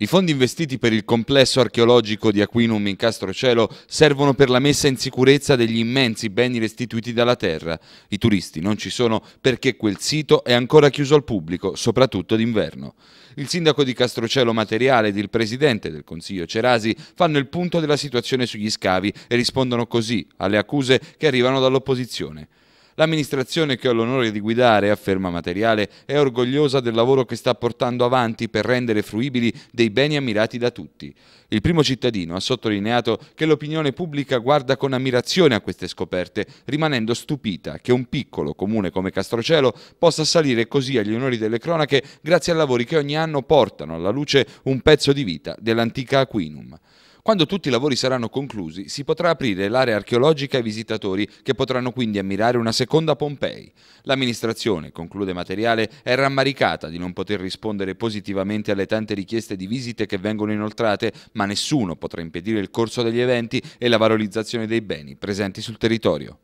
I fondi investiti per il complesso archeologico di Aquinum in Castrocelo servono per la messa in sicurezza degli immensi beni restituiti dalla terra. I turisti non ci sono perché quel sito è ancora chiuso al pubblico, soprattutto d'inverno. Il sindaco di Castrocelo Materiale ed il presidente del Consiglio Cerasi fanno il punto della situazione sugli scavi e rispondono così alle accuse che arrivano dall'opposizione. L'amministrazione che ho l'onore di guidare, afferma Materiale, è orgogliosa del lavoro che sta portando avanti per rendere fruibili dei beni ammirati da tutti. Il primo cittadino ha sottolineato che l'opinione pubblica guarda con ammirazione a queste scoperte, rimanendo stupita che un piccolo comune come Castrocelo possa salire così agli onori delle cronache grazie a lavori che ogni anno portano alla luce un pezzo di vita dell'antica Aquinum. Quando tutti i lavori saranno conclusi, si potrà aprire l'area archeologica ai visitatori che potranno quindi ammirare una seconda Pompei. L'amministrazione, conclude Materiale, è rammaricata di non poter rispondere positivamente alle tante richieste di visite che vengono inoltrate, ma nessuno potrà impedire il corso degli eventi e la valorizzazione dei beni presenti sul territorio.